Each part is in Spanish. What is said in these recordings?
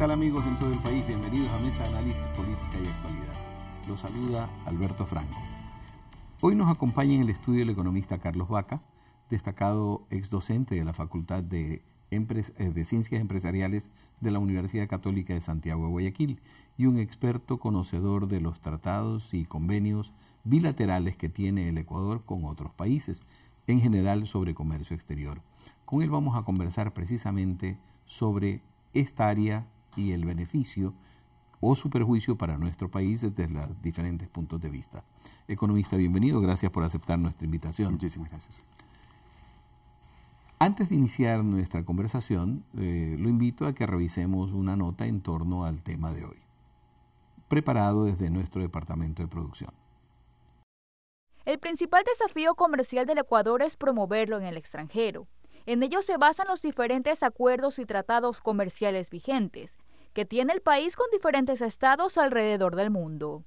tal amigos en todo el país? Bienvenidos a Mesa de Análisis Política y Actualidad. Los saluda Alberto Franco. Hoy nos acompaña en el estudio el economista Carlos Vaca, destacado ex docente de la Facultad de, eh, de Ciencias Empresariales de la Universidad Católica de Santiago de Guayaquil y un experto conocedor de los tratados y convenios bilaterales que tiene el Ecuador con otros países, en general sobre comercio exterior. Con él vamos a conversar precisamente sobre esta área y el beneficio o su perjuicio para nuestro país desde los diferentes puntos de vista. Economista, bienvenido, gracias por aceptar nuestra invitación. Muchísimas gracias. Antes de iniciar nuestra conversación, eh, lo invito a que revisemos una nota en torno al tema de hoy, preparado desde nuestro departamento de producción. El principal desafío comercial del Ecuador es promoverlo en el extranjero. En ello se basan los diferentes acuerdos y tratados comerciales vigentes, que tiene el país con diferentes estados alrededor del mundo.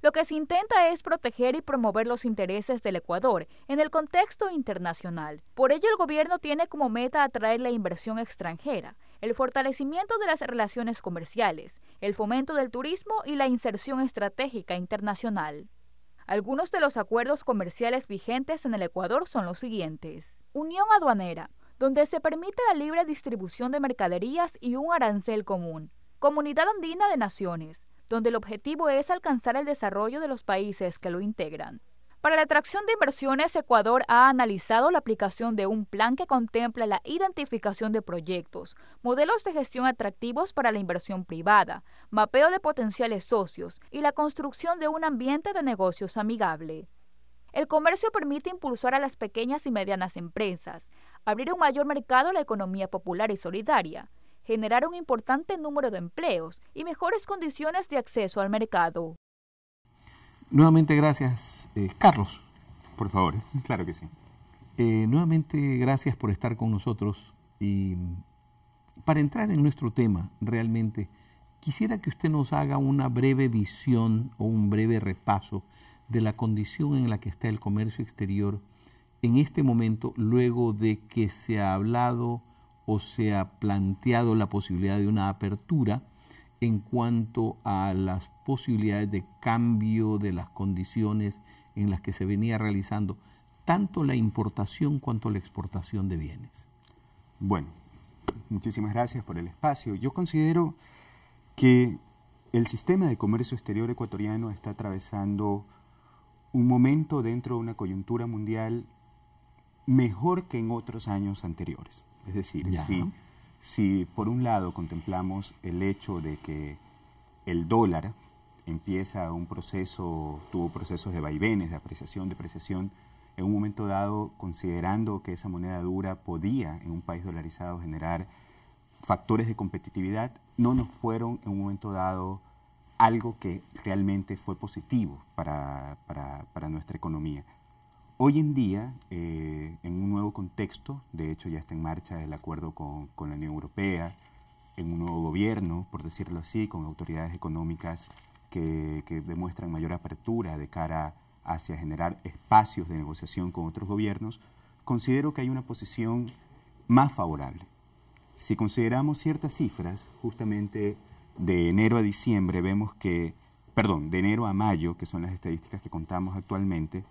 Lo que se intenta es proteger y promover los intereses del Ecuador en el contexto internacional. Por ello, el gobierno tiene como meta atraer la inversión extranjera, el fortalecimiento de las relaciones comerciales, el fomento del turismo y la inserción estratégica internacional. Algunos de los acuerdos comerciales vigentes en el Ecuador son los siguientes. Unión Aduanera, donde se permite la libre distribución de mercaderías y un arancel común. Comunidad Andina de Naciones, donde el objetivo es alcanzar el desarrollo de los países que lo integran. Para la atracción de inversiones, Ecuador ha analizado la aplicación de un plan que contempla la identificación de proyectos, modelos de gestión atractivos para la inversión privada, mapeo de potenciales socios y la construcción de un ambiente de negocios amigable. El comercio permite impulsar a las pequeñas y medianas empresas, abrir un mayor mercado a la economía popular y solidaria, generar un importante número de empleos y mejores condiciones de acceso al mercado. Nuevamente gracias, eh, Carlos. Por favor, claro que sí. Eh, nuevamente gracias por estar con nosotros y mm, para entrar en nuestro tema realmente, quisiera que usted nos haga una breve visión o un breve repaso de la condición en la que está el comercio exterior en este momento, luego de que se ha hablado o se ha planteado la posibilidad de una apertura en cuanto a las posibilidades de cambio de las condiciones en las que se venía realizando tanto la importación cuanto la exportación de bienes? Bueno, muchísimas gracias por el espacio. Yo considero que el sistema de comercio exterior ecuatoriano está atravesando un momento dentro de una coyuntura mundial mejor que en otros años anteriores. Es decir, si, por un lado contemplamos el hecho de que el dólar empieza un proceso, tuvo procesos de vaivenes, de apreciación, depreciación, en un momento dado, considerando que esa moneda dura podía en un país dolarizado generar factores de competitividad, no nos fueron en un momento dado algo que realmente fue positivo para nuestra economía. Hoy en día, eh, en un nuevo contexto, de hecho ya está en marcha el acuerdo con, la Unión Europea, en un nuevo gobierno, por decirlo así, con autoridades económicas que, que, demuestran mayor apertura de cara hacia generar espacios de negociación con otros gobiernos, considero que hay una posición más favorable. Si consideramos ciertas cifras, justamente de enero a diciembre vemos que, perdón, de enero a mayo, que son las estadísticas que contamos actualmente,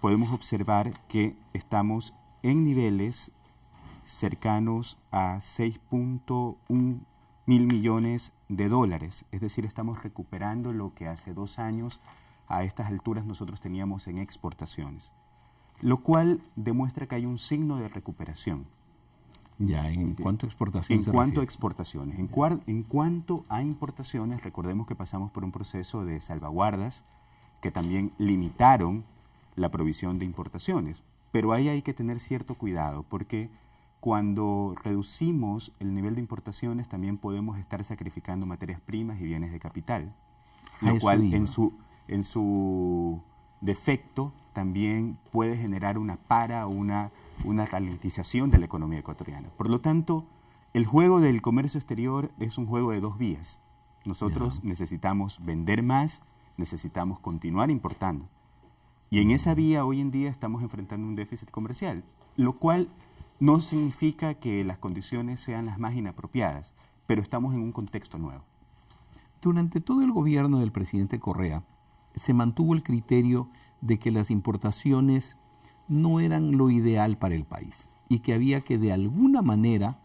podemos observar que estamos en niveles cercanos a 6.1 mil millones de dólares, es decir, estamos recuperando lo que hace dos años a estas alturas nosotros teníamos en exportaciones, lo cual demuestra que hay un signo de recuperación. Ya, ¿en cuánto exportaciones? En cuanto a exportaciones. En, en, cuanto a importaciones, recordemos que pasamos por un proceso de salvaguardas que también limitaron la provisión de importaciones. Pero ahí hay que tener cierto cuidado porque cuando reducimos el nivel de importaciones también podemos estar sacrificando materias primas y bienes de capital, lo cual en su, en su defecto también puede generar una para, una, una ralentización de la economía ecuatoriana. Por lo tanto, el juego del comercio exterior es un juego de dos vías. Nosotros necesitamos vender más, necesitamos continuar importando, y en esa vía hoy en día estamos enfrentando un déficit comercial, lo cual no significa que las condiciones sean las más inapropiadas, pero estamos en un contexto nuevo. Durante todo el gobierno del presidente Correa se mantuvo el criterio de que las importaciones no eran lo ideal para el país y que había que de alguna manera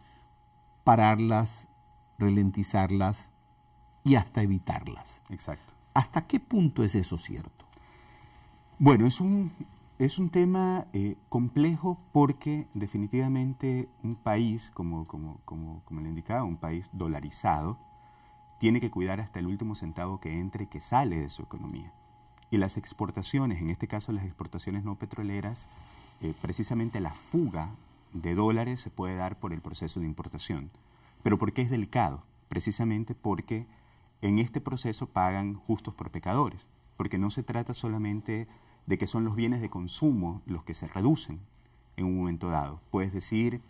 pararlas, ralentizarlas y hasta evitarlas. Exacto. ¿Hasta qué punto es eso cierto? Bueno, es un, es un tema eh, complejo porque definitivamente un país, como, como, como, le indicaba, un país dolarizado, tiene que cuidar hasta el último centavo que entre y que sale de su economía. Y las exportaciones, en este caso las exportaciones no petroleras, eh, precisamente la fuga de dólares se puede dar por el proceso de importación. Pero ¿por qué es delicado? Precisamente porque en este proceso pagan justos por pecadores, porque no se trata solamente de que son los bienes de consumo los que se reducen en un momento dado. Puedes decir,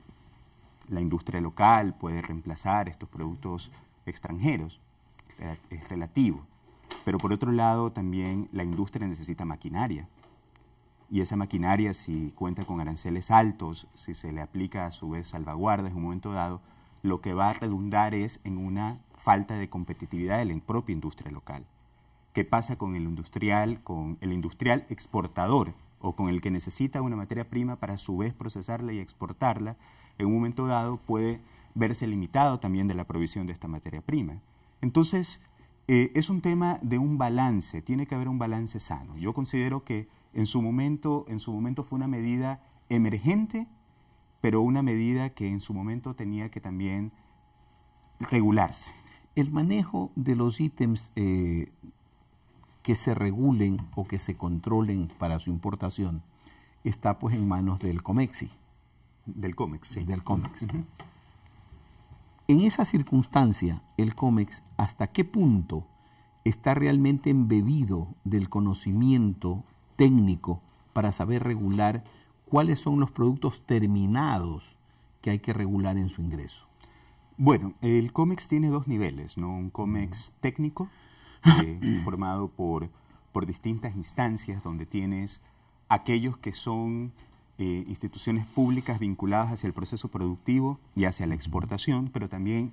la industria local puede reemplazar estos productos extranjeros, eh, es relativo. Pero por otro lado, también la industria necesita maquinaria. Y esa maquinaria, si cuenta con aranceles altos, si se le aplica a su vez salvaguardas en un momento dado, lo que va a redundar es en una falta de competitividad de la propia industria local. ¿Qué pasa con el industrial, con el industrial exportador o con el que necesita una materia prima para a su vez procesarla y exportarla? En un momento dado puede verse limitado también de la provisión de esta materia prima. Entonces, eh, es un tema de un balance, tiene que haber un balance sano. Yo considero que en su momento, en su momento fue una medida emergente, pero una medida que en su momento tenía que también regularse. El manejo de los ítems eh, que se regulen o que se controlen para su importación está pues en manos del COMEXI. Del COMEX, Del COMEX. En esa circunstancia, el COMEX, ¿hasta qué punto está realmente embebido del conocimiento técnico para saber regular cuáles son los productos terminados que hay que regular en su ingreso? Bueno, el COMEX tiene dos niveles, ¿no? Un COMEX técnico eh, formado por, por distintas instancias donde tienes aquellos que son eh, instituciones públicas vinculadas hacia el proceso productivo y hacia la exportación, pero también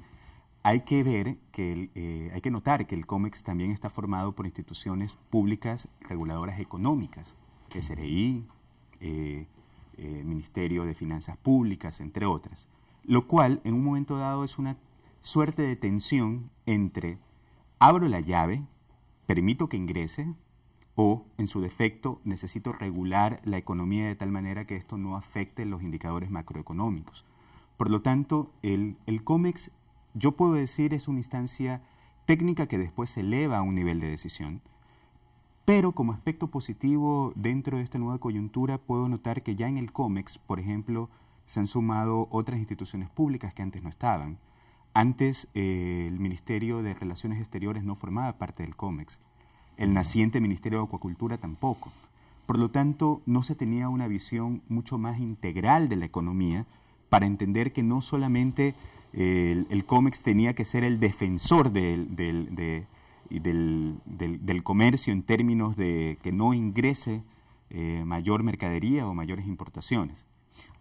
hay que ver que eh, hay que notar que el COMEX también está formado por instituciones públicas reguladoras económicas, SRI, Ministerio de Finanzas Públicas, entre otras, lo cual en un momento dado es una suerte de tensión entre abro la llave, permito que ingrese o, en su defecto, necesito regular la economía de tal manera que esto no afecte los indicadores macroeconómicos. Por lo tanto, el, COMEX, yo puedo decir, es una instancia técnica que después se eleva a un nivel de decisión. Pero como aspecto positivo dentro de esta nueva coyuntura puedo notar que ya en el COMEX, por ejemplo, se han sumado otras instituciones públicas que antes no estaban. Antes, eh, el Ministerio de Relaciones Exteriores no formaba parte del COMEX, el naciente Ministerio de Acuacultura tampoco. Por lo tanto, no se tenía una visión mucho más integral de la economía para entender que no solamente eh, el, COMEX tenía que ser el defensor del, comercio en términos de que no ingrese eh, mayor mercadería o mayores importaciones.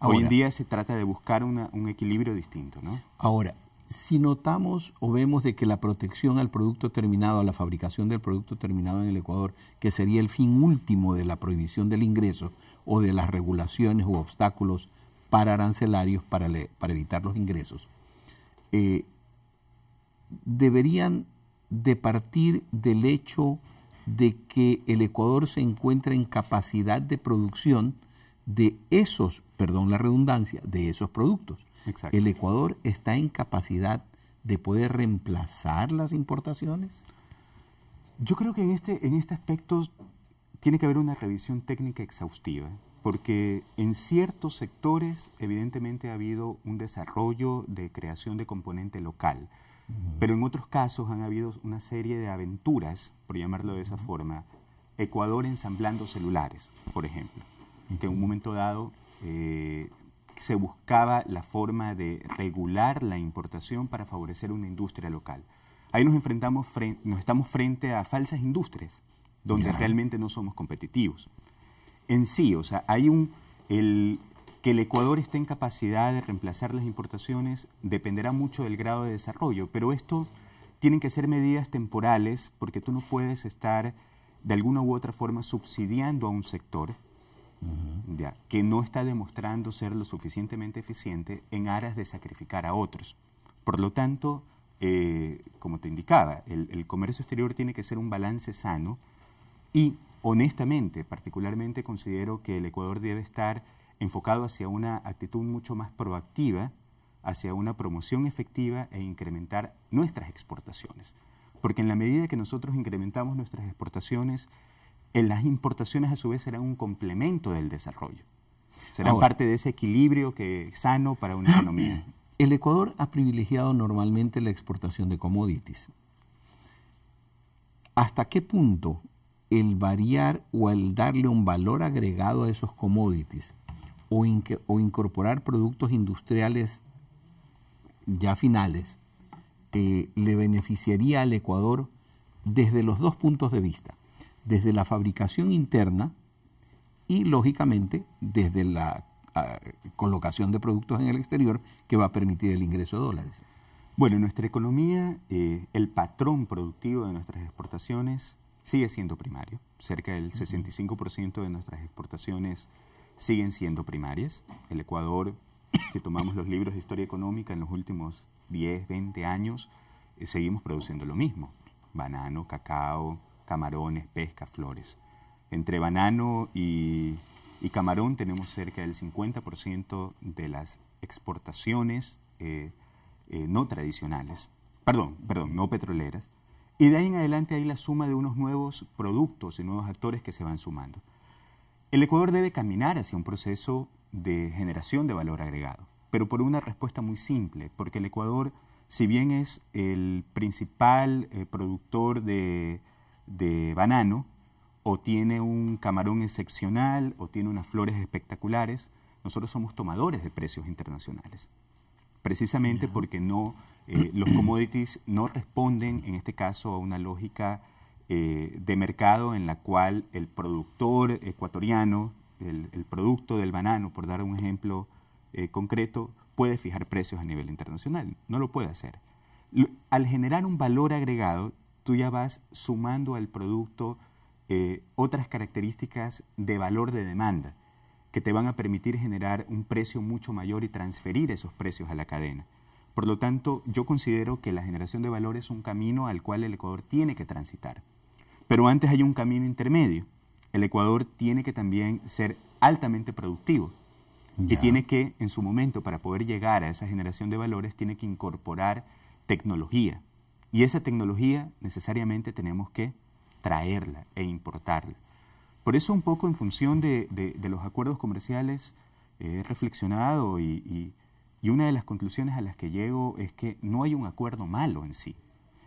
Hoy en día se trata de buscar un equilibrio distinto, ¿no? si notamos o vemos de que la protección al producto terminado, a la fabricación del producto terminado en el Ecuador, que sería el fin último de la prohibición del ingreso o de las regulaciones u obstáculos para arancelarios para, evitar los ingresos, eh, deberían de partir del hecho de que el Ecuador se encuentra en capacidad de producción de esos, perdón la redundancia, de esos productos ¿El Ecuador está en capacidad de poder reemplazar las importaciones? Yo creo que en este, en este aspecto tiene que haber una revisión técnica exhaustiva, porque en ciertos sectores evidentemente ha habido un desarrollo de creación de componente local, pero en otros casos han habido una serie de aventuras, por llamarlo de esa forma, Ecuador ensamblando celulares, por ejemplo, que en un momento dado eh, se buscaba la forma de regular la importación para favorecer una industria local. Ahí nos enfrentamos, nos estamos frente a falsas industrias, donde realmente no somos competitivos. En sí, o sea, hay un, el, que el Ecuador esté en capacidad de reemplazar las importaciones dependerá mucho del grado de desarrollo, pero esto tienen que ser medidas temporales porque tú no puedes estar de alguna u otra forma subsidiando a un sector ya, que no está demostrando ser lo suficientemente eficiente en aras de sacrificar a otros. Por lo tanto, eh, como te indicaba, el, comercio exterior tiene que ser un balance sano y honestamente, particularmente considero que el Ecuador debe estar enfocado hacia una actitud mucho más proactiva, hacia una promoción efectiva e incrementar nuestras exportaciones. Porque en la medida que nosotros incrementamos nuestras exportaciones, en las importaciones a su vez serán un complemento del desarrollo. Será parte de ese equilibrio que es sano para una economía. El Ecuador ha privilegiado normalmente la exportación de commodities. ¿Hasta qué punto el variar o el darle un valor agregado a esos commodities o, incorporar productos industriales ya finales eh, le beneficiaría al Ecuador desde los dos puntos de vista? desde la fabricación interna y, lógicamente, desde la ah, colocación de productos en el exterior que va a permitir el ingreso de dólares. Bueno, nuestra economía, eh, el patrón productivo de nuestras exportaciones sigue siendo primario. Cerca del 65% de nuestras exportaciones siguen siendo primarias. El Ecuador, si tomamos los libros de historia económica en los últimos 10, 20 años, eh, seguimos produciendo lo mismo. Banano, cacao, camarones, pesca, flores. Entre banano y, camarón tenemos cerca del 50% de las exportaciones eh, eh, no tradicionales, perdón, perdón, no petroleras. Y de ahí en adelante hay la suma de unos nuevos productos y nuevos actores que se van sumando. El Ecuador debe caminar hacia un proceso de generación de valor agregado, pero por una respuesta muy simple, porque el Ecuador, si bien es el principal eh, productor de, de banano, o tiene un camarón excepcional, o tiene unas flores espectaculares, nosotros somos tomadores de precios internacionales. Precisamente porque no, eh, los commodities no responden, en este caso, a una lógica eh, de mercado en la cual el productor ecuatoriano, el, producto del banano, por dar un ejemplo eh, concreto, puede fijar precios a nivel internacional. No lo puede hacer. Al generar un valor agregado, tú ya vas sumando al producto eh, otras características de valor de demanda que te van a permitir generar un precio mucho mayor y transferir esos precios a la cadena. Por lo tanto, yo considero que la generación de valor es un camino al cual el Ecuador tiene que transitar. Pero antes hay un camino intermedio. El Ecuador tiene que también ser altamente productivo y tiene que, en su momento, para poder llegar a esa generación de valores, tiene que incorporar tecnología, y esa tecnología necesariamente tenemos que traerla e importarla. Por eso un poco en función de, los acuerdos comerciales eh, he reflexionado y, una de las conclusiones a las que llego es que no hay un acuerdo malo en sí.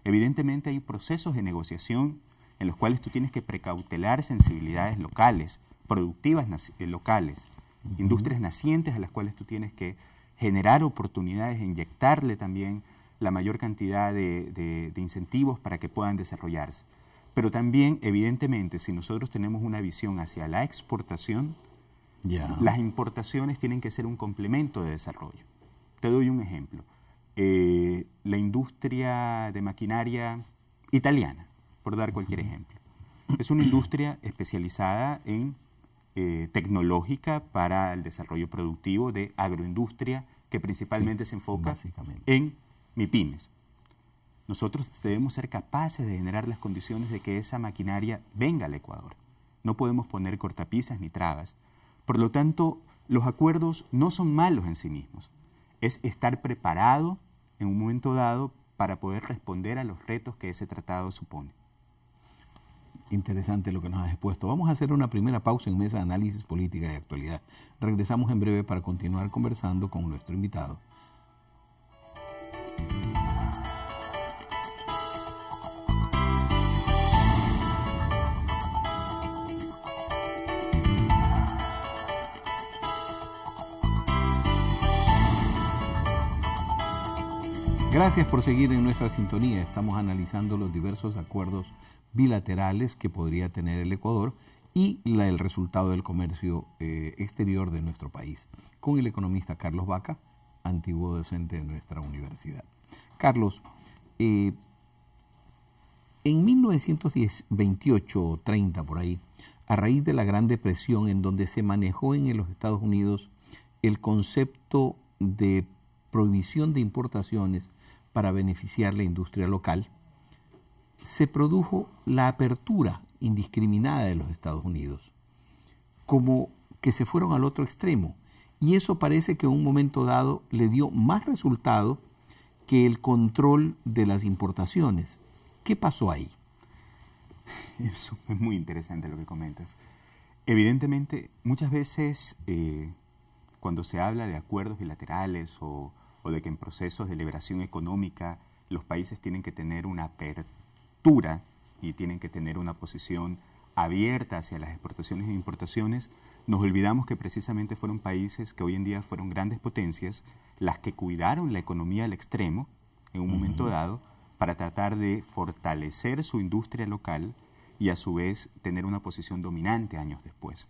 Evidentemente hay procesos de negociación en los cuales tú tienes que precautelar sensibilidades locales, productivas eh, locales, industrias nacientes a las cuales tú tienes que generar oportunidades, e inyectarle también la mayor cantidad de, de, incentivos para que puedan desarrollarse. Pero también, evidentemente, si nosotros tenemos una visión hacia la exportación, Las importaciones tienen que ser un complemento de desarrollo. Te doy un ejemplo. Eh, la industria de maquinaria italiana, por dar cualquier ejemplo, es una industria especializada en eh, tecnológica para el desarrollo productivo de agroindustria que principalmente se enfoca en pymes, Nosotros debemos ser capaces de generar las condiciones de que esa maquinaria venga al Ecuador. No podemos poner cortapisas ni trabas. Por lo tanto, los acuerdos no son malos en sí mismos. Es estar preparado en un momento dado para poder responder a los retos que ese tratado supone. Interesante lo que nos has expuesto. Vamos a hacer una primera pausa en Mesa de Análisis Política de Actualidad. Regresamos en breve para continuar conversando con nuestro invitado, Gracias por seguir en nuestra sintonía. Estamos analizando los diversos acuerdos bilaterales que podría tener el Ecuador y el resultado del comercio eh, exterior de nuestro país. Con el economista Carlos Vaca, antiguo docente de nuestra universidad. Carlos, eh, en 1928 30 por ahí, a raíz de la Gran Depresión, en donde se manejó en los Estados Unidos el concepto de prohibición de importaciones para beneficiar la industria local, se produjo la apertura indiscriminada de los Estados Unidos, como que se fueron al otro extremo. Y eso parece que en un momento dado le dio más resultado que el control de las importaciones. ¿Qué pasó ahí? Eso es muy interesante lo que comentas. Evidentemente, muchas veces eh, cuando se habla de acuerdos bilaterales o de que en procesos de liberación económica los países tienen que tener una apertura y tienen que tener una posición abierta hacia las exportaciones e importaciones, nos olvidamos que precisamente fueron países que hoy en día fueron grandes potencias, las que cuidaron la economía al extremo en un momento dado para tratar de fortalecer su industria local y a su vez tener una posición dominante años después.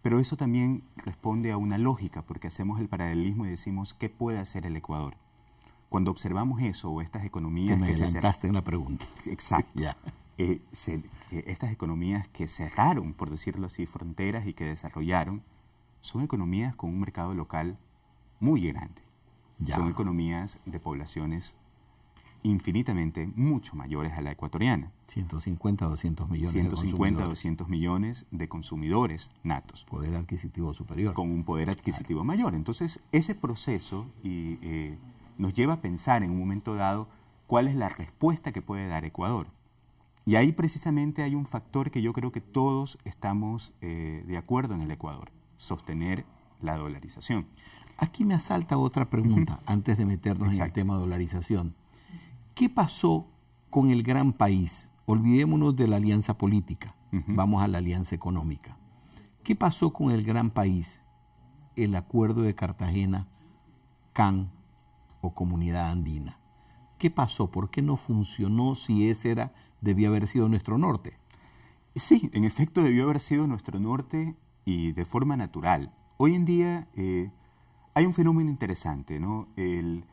Pero eso también responde a una lógica, porque hacemos el paralelismo y decimos, ¿qué puede hacer el Ecuador? Cuando observamos eso o estas economías... me la pregunta. Exacto. estas economías que cerraron, por decirlo así, fronteras y que desarrollaron, son economías con un mercado local muy grande. Son economías de poblaciones infinitamente mucho mayores a la ecuatoriana. 150 200 millones 150 de 200 millones de consumidores natos. Poder adquisitivo superior. Con un poder adquisitivo mayor. Entonces, ese proceso eh, nos lleva a pensar en un momento dado cuál es la respuesta que puede dar Ecuador. Y ahí precisamente hay un factor que yo creo que todos estamos eh, de acuerdo en el Ecuador, sostener la dolarización. Aquí me asalta otra pregunta antes de meternos en el tema de dolarización. ¿Qué pasó con el gran país? Olvidémonos de la alianza política, vamos a la alianza económica. ¿Qué pasó con el gran país? El acuerdo de Cartagena, CAN o Comunidad Andina. ¿Qué pasó? ¿Por qué no funcionó si ese era, debía haber sido nuestro norte? Sí, en efecto debió haber sido nuestro norte y de forma natural. Hoy en día eh, hay un fenómeno interesante, ¿no? El,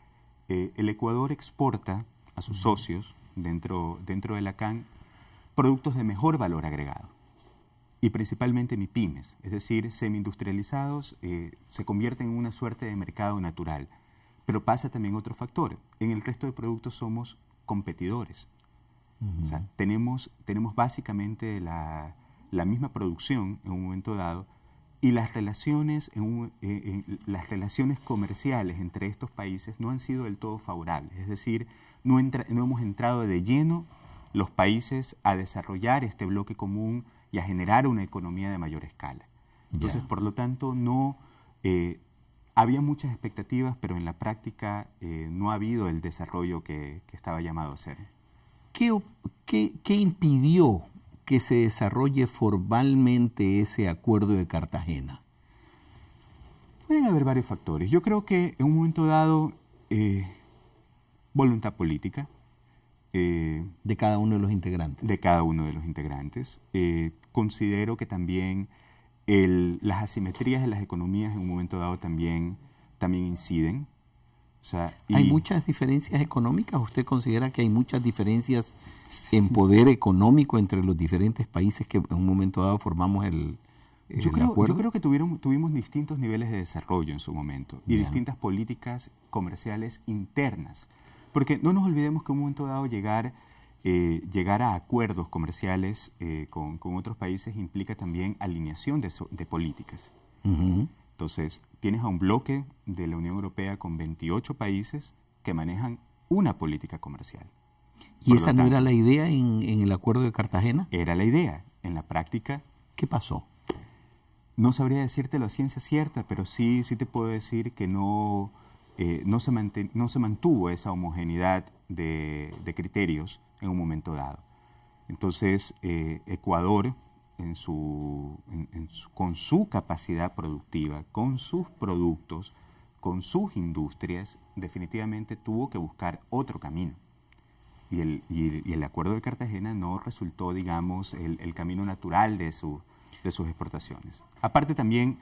eh, Ecuador exporta a sus socios dentro, dentro de la CAN productos de mejor valor agregado y principalmente MIPIMES, es decir, semi-industrializados, eh, se convierten en una suerte de mercado natural. Pero pasa también otro factor. En el resto de productos somos competidores. tenemos, tenemos básicamente la, misma producción en un momento dado y las relaciones, eh, en las relaciones comerciales entre estos países no han sido del todo favorables. Es decir, no, entra, no hemos entrado de lleno los países a desarrollar este bloque común y a generar una economía de mayor escala. Entonces, por lo tanto, no, eh, había muchas expectativas, pero en la práctica eh, no ha habido el desarrollo que, estaba llamado a ser. ¿Qué, impidió que se desarrolle formalmente ese acuerdo de Cartagena? Pueden haber varios factores. Yo creo que en un momento dado, eh, voluntad política. Eh, de cada uno de los integrantes. De cada uno de los integrantes. considero que también las asimetrías de las economías en un momento dado también, también inciden. O sea, ¿Hay muchas diferencias económicas? ¿Usted considera que hay muchas diferencias en poder económico entre los diferentes países que en un momento dado formamos el, yo, creo, yo creo que tuvimos distintos niveles de desarrollo en su momento y distintas políticas comerciales internas. Porque no nos olvidemos que en un momento dado llegar eh, llegar a acuerdos comerciales eh, con, otros países implica también alineación de, políticas. Entonces, tienes a un bloque de la Unión Europea con 28 países que manejan una política comercial. ¿Y esa no era la idea en, el acuerdo de Cartagena? Era la idea. En la práctica... ¿Qué pasó? No sabría decirte la ciencia cierta, pero sí, sí te puedo decir que no, eh, no se mantuvo esa homogeneidad de, criterios en un momento dado. Entonces, eh, Ecuador, con su capacidad productiva, con sus productos, con sus industrias, definitivamente tuvo que buscar otro camino. Y el, acuerdo de Cartagena no resultó, digamos, el, camino natural de, de sus exportaciones. Aparte también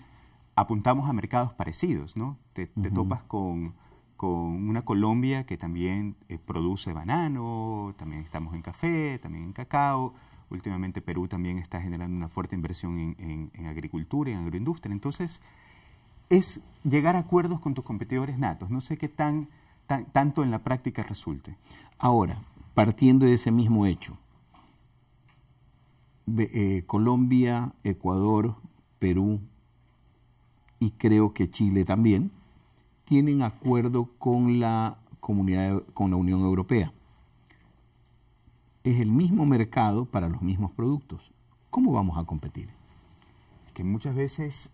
apuntamos a mercados parecidos, ¿no? Te, topas con con una Colombia que también eh, produce banano, también estamos en café, también en cacao. Últimamente Perú también está generando una fuerte inversión en, agricultura y en agroindustria. Entonces, es llegar a acuerdos con tus competidores natos. No sé qué tanto en la práctica resulte. Ahora, partiendo de ese mismo hecho, eh, Colombia, Ecuador, Perú y creo que Chile también, tienen acuerdo con la, comunidad, con la Unión Europea. Es el mismo mercado para los mismos productos. ¿Cómo vamos a competir? Que muchas veces,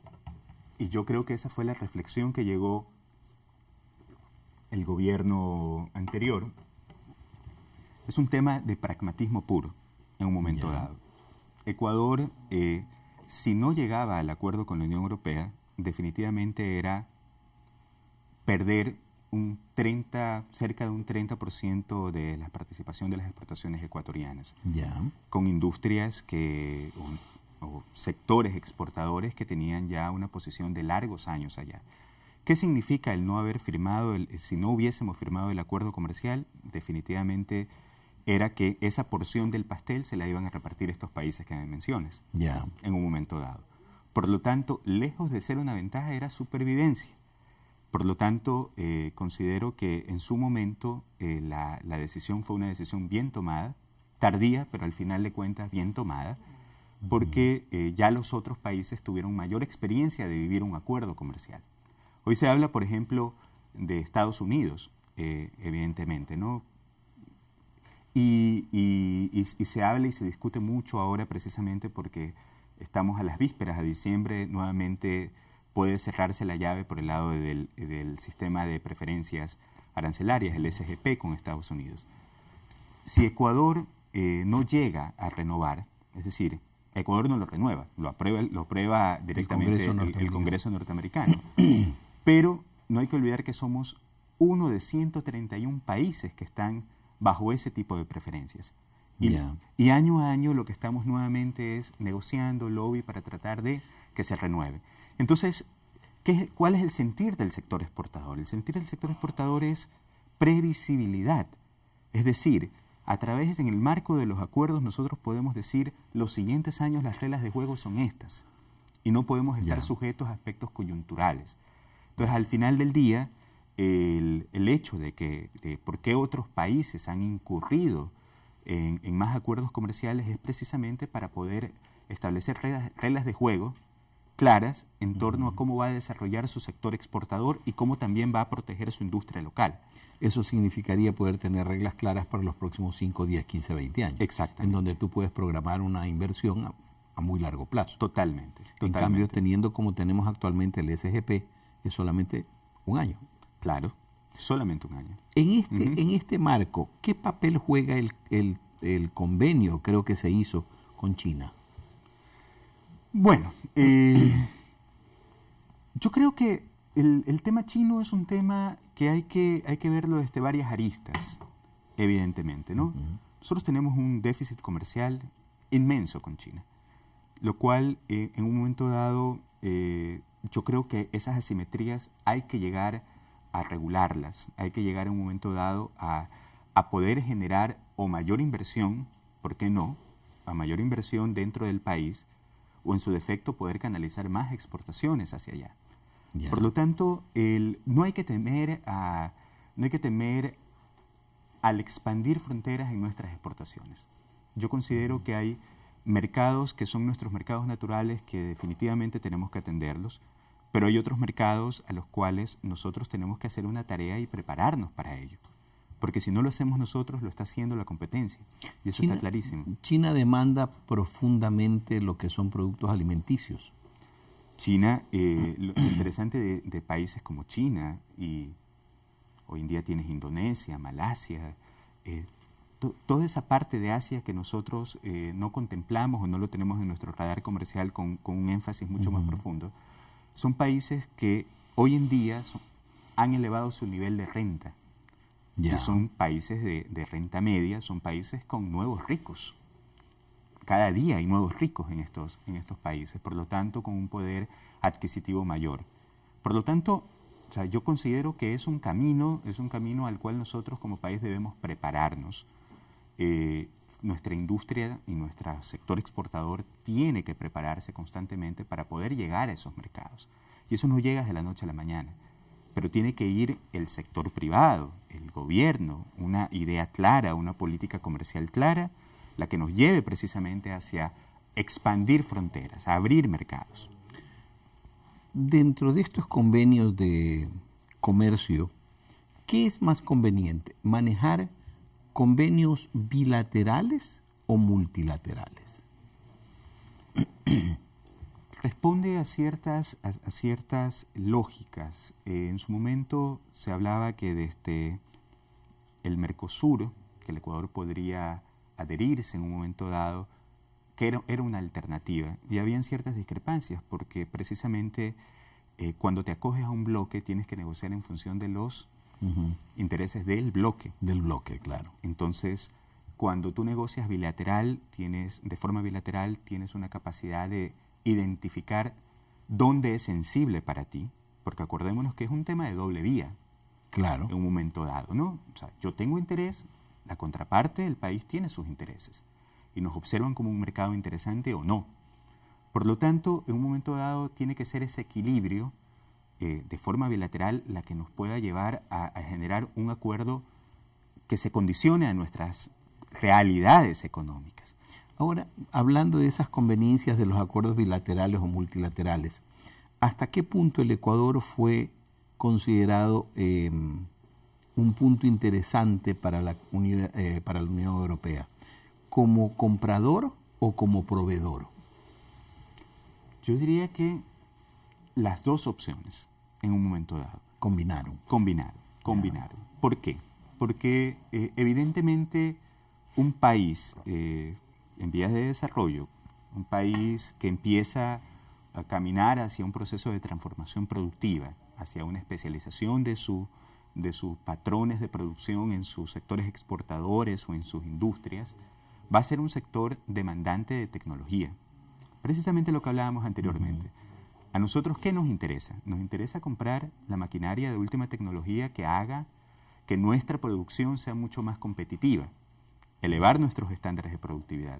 y yo creo que esa fue la reflexión que llegó el gobierno anterior, es un tema de pragmatismo puro en un momento dado. Ecuador, eh, si no llegaba al acuerdo con la Unión Europea, definitivamente era perder un 30, cerca de un 30% de la participación de las exportaciones ecuatorianas. Con industrias que, o, sectores exportadores que tenían ya una posición de largos años allá. ¿Qué significa el no haber firmado, el, si no hubiésemos firmado el acuerdo comercial? Definitivamente era que esa porción del pastel se la iban a repartir estos países que me mencionas en un momento dado. Por lo tanto, lejos de ser una ventaja, era supervivencia. Por lo tanto, eh, considero que en su momento eh, la, decisión fue una decisión bien tomada, tardía, pero al final de cuentas bien tomada, porque eh, ya los otros países tuvieron mayor experiencia de vivir un acuerdo comercial. Hoy se habla, por ejemplo, de Estados Unidos, evidentemente, ¿no? Y, y se habla y se discute mucho ahora precisamente porque estamos a las vísperas, a diciembre, nuevamente puede cerrarse la llave por el lado del, sistema de preferencias arancelarias, el SGP con Estados Unidos. Si Ecuador eh, no llega a renovar, es decir, Ecuador no lo renueva, lo aprueba, lo directamente el Congreso, norteamericano. Pero no hay que olvidar que somos uno de 131 países que están bajo ese tipo de preferencias. y, año a año lo que estamos nuevamente es negociando lobby para tratar de que se renueve. Entonces, ¿cuál es el sentir del sector exportador? El sentir del sector exportador es previsibilidad. Es decir, a través en el marco de los acuerdos nosotros podemos decir los siguientes años las reglas de juego son estas y no podemos estar sujetos a aspectos coyunturales. Entonces, al final del día, el, hecho de que por qué otros países han incurrido en, más acuerdos comerciales es precisamente para poder establecer reglas de juego claras en torno a cómo va a desarrollar su sector exportador y cómo también va a proteger su industria local. Eso significaría poder tener reglas claras para los próximos 5, 10, 15, 20 años. Exacto. En donde tú puedes programar una inversión a, muy largo plazo. Totalmente, En cambio, teniendo como tenemos actualmente el SGP, es solamente un año. Claro, solamente un año. En este, en este marco, ¿qué papel juega el, el, el convenio, creo que se hizo, con China? Bueno, eh, yo creo que el, tema chino es un tema que hay que, hay que verlo desde varias aristas, evidentemente, ¿no? Nosotros tenemos un déficit comercial inmenso con China, lo cual eh, en un momento dado eh, yo creo que esas asimetrías hay que llegar a regularlas, hay que llegar en un momento dado a, a poder generar o mayor inversión, ¿por qué no? A mayor inversión dentro del país o en su defecto poder canalizar más exportaciones hacia allá. Por lo tanto, no, hay que temer a, no hay que temer al expandir fronteras en nuestras exportaciones. Yo considero que hay mercados que son nuestros mercados naturales que definitivamente tenemos que atenderlos, pero hay otros mercados a los cuales nosotros tenemos que hacer una tarea y prepararnos para ello. Porque si no lo hacemos nosotros, lo está haciendo la competencia. Y eso está clarísimo. China demanda profundamente lo que son productos alimenticios. China, eh, lo interesante de, países como China, y hoy en día tienes Indonesia, Malasia, eh, toda esa parte de Asia que nosotros eh, no contemplamos o no lo tenemos en nuestro radar comercial con, un énfasis mucho más profundo, son países que hoy en día han elevado su nivel de renta ya son países de, renta media, son países con nuevos ricos. Cada día hay nuevos ricos en estos, países, por lo tanto, con un poder adquisitivo mayor. Por lo tanto, yo considero que es un camino, es un camino al cual nosotros como país debemos prepararnos. Eh, nuestra industria y nuestro sector exportador tiene que prepararse constantemente para poder llegar a esos mercados. Y eso no llega de la noche a la mañana pero tiene que ir el sector privado, el gobierno, una idea clara, una política comercial clara, la que nos lleve precisamente hacia expandir fronteras, abrir mercados. Dentro de estos convenios de comercio, ¿qué es más conveniente? ¿Manejar convenios bilaterales o multilaterales? responde a ciertas, a, ciertas lógicas. Eh, en su momento se hablaba que desde el Mercosur, que el Ecuador podría adherirse en un momento dado, que era, era una alternativa. Y habían ciertas discrepancias, porque precisamente eh, cuando te acoges a un bloque tienes que negociar en función de los intereses del bloque. Del bloque, claro. Entonces, cuando tú negocias bilateral, tienes, de forma bilateral, tienes una capacidad de identificar dónde es sensible para ti, porque acordémonos que es un tema de doble vía. Claro. En un momento dado, ¿no? yo tengo interés, la contraparte del país tiene sus intereses y nos observan como un mercado interesante o no. Por lo tanto, en un momento dado tiene que ser ese equilibrio eh, de forma bilateral la que nos pueda llevar a, a generar un acuerdo que se condicione a nuestras realidades económicas. Ahora, hablando de esas conveniencias de los acuerdos bilaterales o multilaterales, ¿hasta qué punto el Ecuador fue considerado em, un punto interesante para la, unidad, eh, para la Unión Europea? ¿Como comprador o como proveedor? Yo diría que las dos opciones en un momento dado. Combinaron. Combinaron, combinaron. ¿Por qué? Porque eh, evidentemente un país eh, en vías de desarrollo, un país que empieza a caminar hacia un proceso de transformación productiva, hacia una especialización de, su, de sus patrones de producción en sus sectores exportadores o en sus industrias, va a ser un sector demandante de tecnología. Precisamente lo que hablábamos anteriormente. ¿A nosotros qué nos interesa? Nos interesa comprar la maquinaria de última tecnología que haga que nuestra producción sea mucho más competitiva, elevar nuestros estándares de productividad.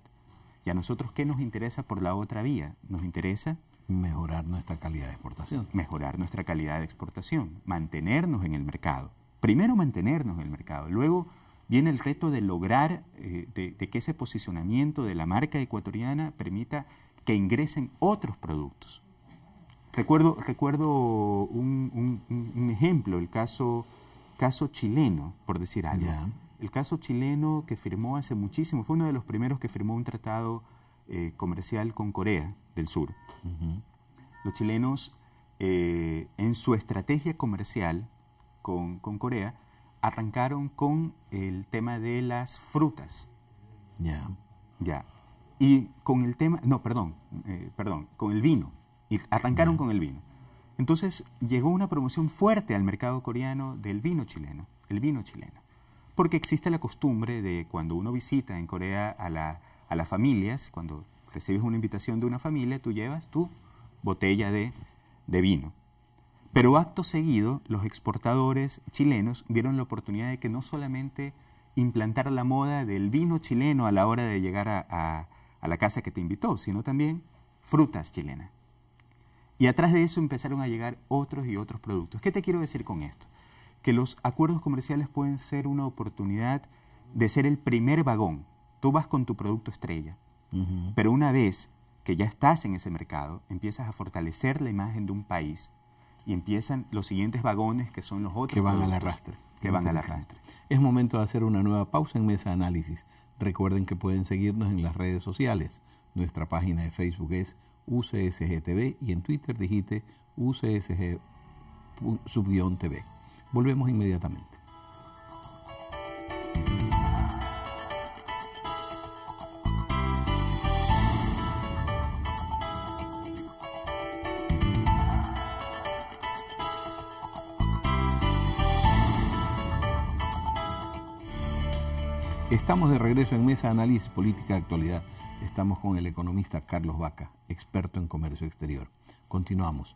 ¿Y a nosotros qué nos interesa por la otra vía? Nos interesa mejorar nuestra calidad de exportación. Mejorar nuestra calidad de exportación, mantenernos en el mercado. Primero mantenernos en el mercado, luego viene el reto de lograr eh, de, que ese posicionamiento de la marca ecuatoriana permita que ingresen otros productos. Recuerdo, recuerdo un, ejemplo, el caso, caso chileno, por decir algo. El caso chileno que firmó hace muchísimo, fue uno de los primeros que firmó un tratado eh, comercial con Corea del Sur. Los chilenos, eh, en su estrategia comercial con, Corea, arrancaron con el tema de las frutas. Ya. Ya. Y con el tema, no, perdón, eh, perdón, con el vino. Y arrancaron con el vino. Entonces llegó una promoción fuerte al mercado coreano del vino chileno, el vino chileno porque existe la costumbre de cuando uno visita en Corea a, las familias, cuando recibes una invitación de una familia, tú llevas tu botella de, vino. Pero acto seguido, los exportadores chilenos vieron la oportunidad de que no solamente implantar la moda del vino chileno a la hora de llegar a, a la casa que te invitó, sino también frutas chilenas. Y atrás de eso empezaron a llegar otros y otros productos. ¿Qué te quiero decir con esto? que los acuerdos comerciales pueden ser una oportunidad de ser el primer vagón. Tú vas con tu producto estrella, pero una vez que ya estás en ese mercado, empiezas a fortalecer la imagen de un país y empiezan los siguientes vagones que son los otros. Que van al arrastre. Que van al arrastre. Es momento de hacer una nueva pausa en Mesa Análisis. Recuerden que pueden seguirnos en las redes sociales. Nuestra página de Facebook es UCSGTV y en Twitter digite UCSG-TV. Volvemos inmediatamente. Estamos de regreso en Mesa de Análisis Política de Actualidad. Estamos con el economista Carlos Vaca, experto en comercio exterior. Continuamos.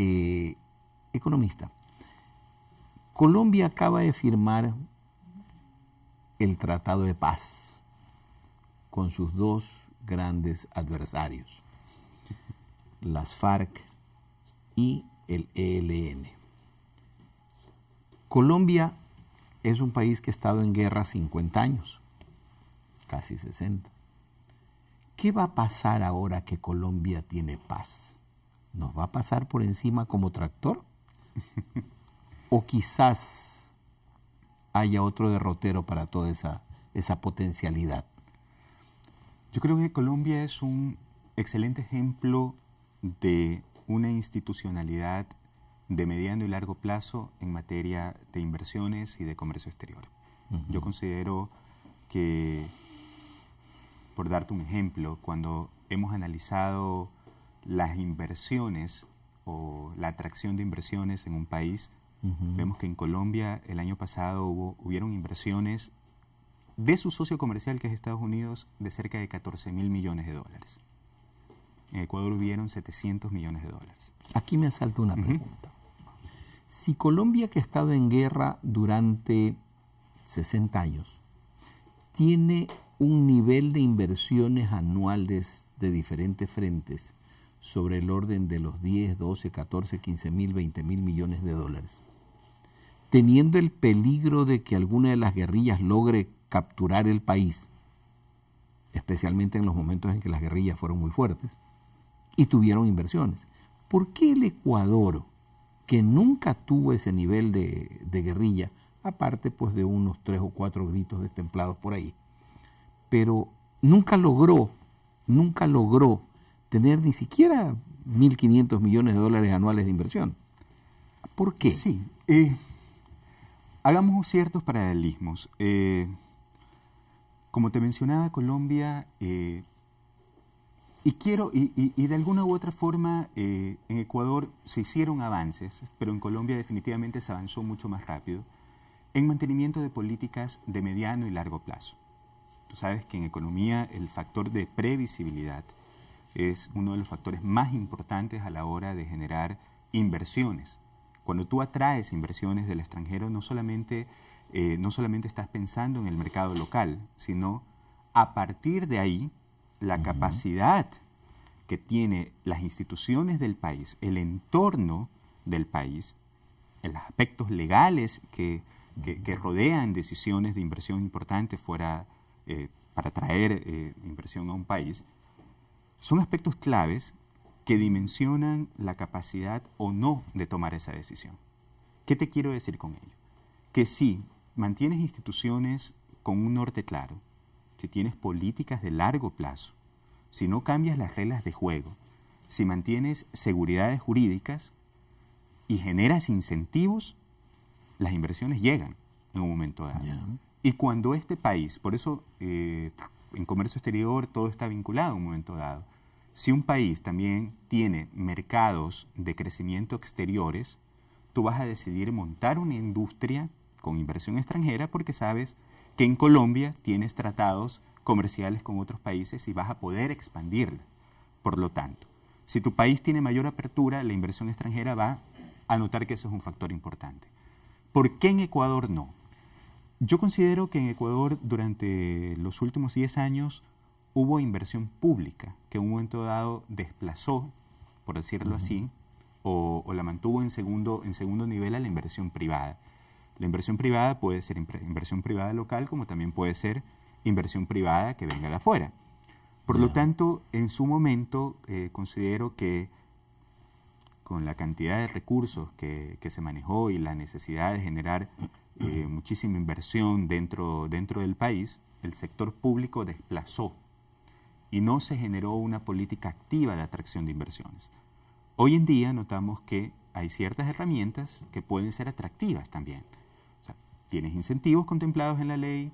Eh, economista, Colombia acaba de firmar el Tratado de Paz con sus dos grandes adversarios, las FARC y el ELN. Colombia es un país que ha estado en guerra 50 años, casi 60. ¿Qué va a pasar ahora que Colombia tiene paz? ¿Nos va a pasar por encima como tractor? O quizás haya otro derrotero para toda esa, potencialidad. Yo creo que Colombia es un excelente ejemplo de una institucionalidad de mediano y largo plazo en materia de inversiones y de comercio exterior. Yo considero que, por darte un ejemplo, cuando hemos analizado las inversiones o la atracción de inversiones en un país, Vemos que en Colombia el año pasado hubo, hubieron inversiones de su socio comercial, que es Estados Unidos, de cerca de 14 mil millones de dólares. En Ecuador hubieron 700 millones de dólares. Aquí me asalta una pregunta. Si Colombia, que ha estado en guerra durante 60 años, tiene un nivel de inversiones anuales de diferentes frentes sobre el orden de los 10, 12, 14, 15 mil, 20 mil millones de dólares teniendo el peligro de que alguna de las guerrillas logre capturar el país, especialmente en los momentos en que las guerrillas fueron muy fuertes, y tuvieron inversiones. ¿Por qué el Ecuador, que nunca tuvo ese nivel de, guerrilla, aparte pues de unos tres o cuatro gritos destemplados por ahí, pero nunca logró, nunca logró tener ni siquiera 1.500 millones de dólares anuales de inversión? ¿Por qué? Sí, eh, Hagamos ciertos paralelismos. Eh, como te mencionaba, Colombia, eh, y quiero, y, de alguna u otra forma, eh, en Ecuador se hicieron avances, pero en Colombia definitivamente se avanzó mucho más rápido, en mantenimiento de políticas de mediano y largo plazo. Tú sabes que en economía el factor de previsibilidad es uno de los factores más importantes a la hora de generar inversiones cuando tú atraes inversiones del extranjero, no solamente, eh, no solamente estás pensando en el mercado local, sino a partir de ahí, la capacidad que tiene las instituciones del país, el entorno del país, los aspectos legales que, rodean decisiones de inversión importante fuera, eh, para atraer eh, inversión a un país, son aspectos claves que dimensionan la capacidad o no de tomar esa decisión. ¿Qué te quiero decir con ello? Que si mantienes instituciones con un norte claro, si tienes políticas de largo plazo, si no cambias las reglas de juego, si mantienes seguridades jurídicas y generas incentivos, las inversiones llegan en un momento dado. Y cuando este país, por eso eh, en comercio exterior todo está vinculado en un momento dado, si un país también tiene mercados de crecimiento exteriores, tú vas a decidir montar una industria con inversión extranjera porque sabes que en Colombia tienes tratados comerciales con otros países y vas a poder expandirla. Por lo tanto, si tu país tiene mayor apertura, la inversión extranjera va a notar que eso es un factor importante. ¿Por qué en Ecuador no? Yo considero que en Ecuador durante los últimos 10 años hubo inversión pública que en un momento dado desplazó, por decirlo así, o, la mantuvo en segundo, en segundo nivel a la inversión privada. La inversión privada puede ser inversión privada local como también puede ser inversión privada que venga de afuera. Por lo tanto, en su momento eh, considero que con la cantidad de recursos que, se manejó y la necesidad de generar eh, muchísima inversión dentro, dentro del país, el sector público desplazó y no se generó una política activa de atracción de inversiones. Hoy en día notamos que hay ciertas herramientas que pueden ser atractivas también. O sea, tienes incentivos contemplados en la ley,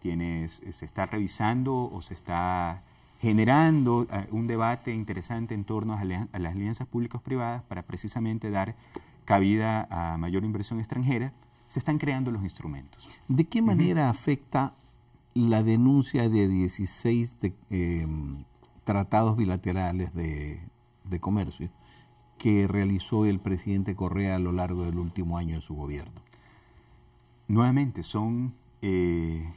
tienes, eh, se está revisando o se está generando eh, un debate interesante en torno a, las alianzas públicas privadas para precisamente dar cabida a mayor inversión extranjera, se están creando los instrumentos. ¿De qué manera afecta la denuncia de 16 em, tratados bilaterales de, comercio que realizó el presidente Correa a lo largo del último año de su gobierno. Nuevamente, son eh,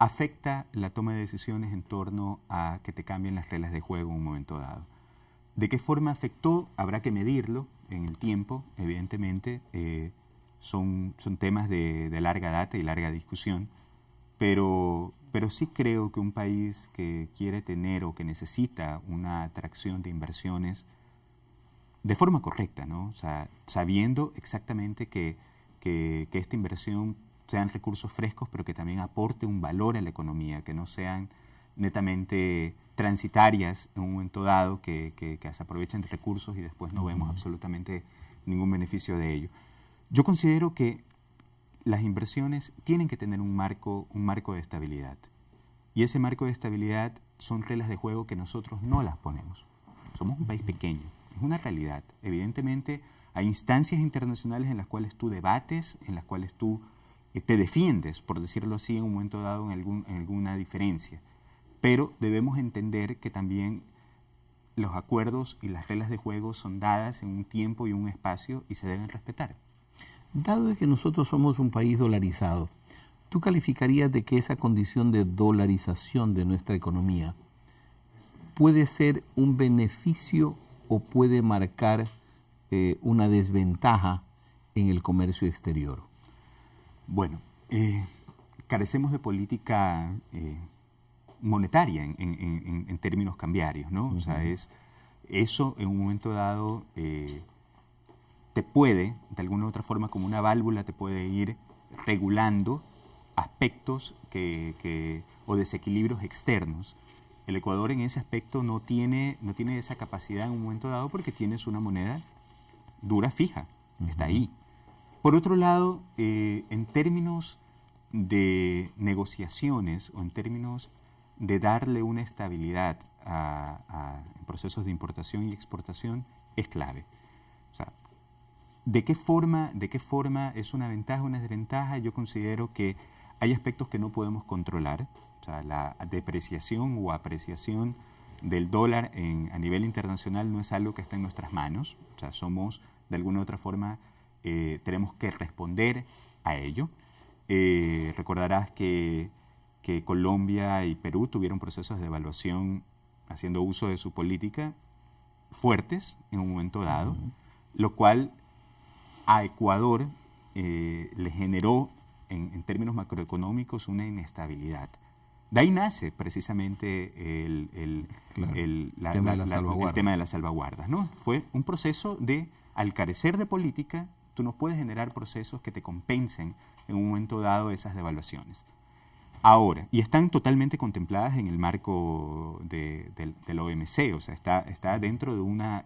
afecta la toma de decisiones en torno a que te cambien las reglas de juego en un momento dado. ¿De qué forma afectó? Habrá que medirlo en el tiempo, evidentemente. Eh, son, temas de larga data y larga discusión. Pero, pero sí creo que un país que quiere tener o que necesita una atracción de inversiones de forma correcta, ¿no? sabiendo exactamente que, esta inversión sean recursos frescos, pero que también aporte un valor a la economía, que no sean netamente transitarias en un momento dado, que, se aprovechen recursos y después no vemos absolutamente ningún beneficio de ello. Yo considero que las inversiones tienen que tener un marco, un marco de estabilidad. Y ese marco de estabilidad son reglas de juego que nosotros no las ponemos. Somos un país pequeño, es una realidad. Evidentemente hay instancias internacionales en las cuales tú debates, en las cuales tú eh, te defiendes, por decirlo así, en un momento dado en, algún, en alguna diferencia. Pero debemos entender que también los acuerdos y las reglas de juego son dadas en un tiempo y un espacio y se deben respetar. Dado que nosotros somos un país dolarizado, ¿tú calificarías de que esa condición de dolarización de nuestra economía puede ser un beneficio o puede marcar eh, una desventaja en el comercio exterior? Bueno, eh, carecemos de política eh, monetaria en, términos cambiarios, ¿no? O sea, es eso en un momento dado te puede, de alguna u otra forma, como una válvula, te puede ir regulando aspectos que, o desequilibrios externos. El Ecuador en ese aspecto no tiene, no tiene esa capacidad en un momento dado porque tienes una moneda dura fija, está ahí. Por otro lado, eh, en términos de negociaciones o en términos de darle una estabilidad a, a procesos de importación y exportación, es clave. O sea, ¿De qué, forma, ¿De qué forma es una ventaja o una desventaja? Yo considero que hay aspectos que no podemos controlar, la depreciación o apreciación del dólar a nivel internacional no es algo que está en nuestras manos, o somos de alguna u otra forma, eh, tenemos que responder a ello. Eh, recordarás que, Colombia y Perú tuvieron procesos de evaluación haciendo uso de su política fuertes en un momento dado, lo cual a Ecuador eh, le generó en, términos macroeconómicos una inestabilidad. De ahí nace precisamente el, tema, de las salvaguardas. Fue un proceso de, al carecer de política, tú no puedes generar procesos que te compensen en un momento dado esas devaluaciones. Ahora, y están totalmente contempladas en el marco del, OMC, o sea, está dentro de una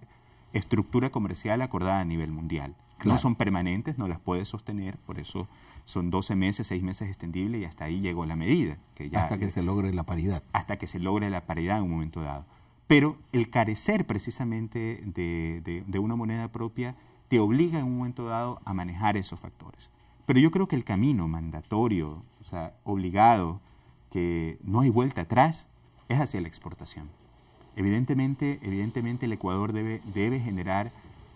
estructura comercial acordada a nivel mundial. No son permanentes, no las puede sostener, por eso son 12 meses, 6 meses extendible y hasta ahí llegó la medida. Que ya hasta que se logre la paridad. Hasta que se logre la paridad en un momento dado. Pero el carecer precisamente de, de una moneda propia te obliga en un momento dado a manejar esos factores. Pero yo creo que el camino mandatorio, o sea, obligado, que no hay vuelta atrás, es hacia la exportación. Evidentemente, evidentemente el Ecuador debe, debe generar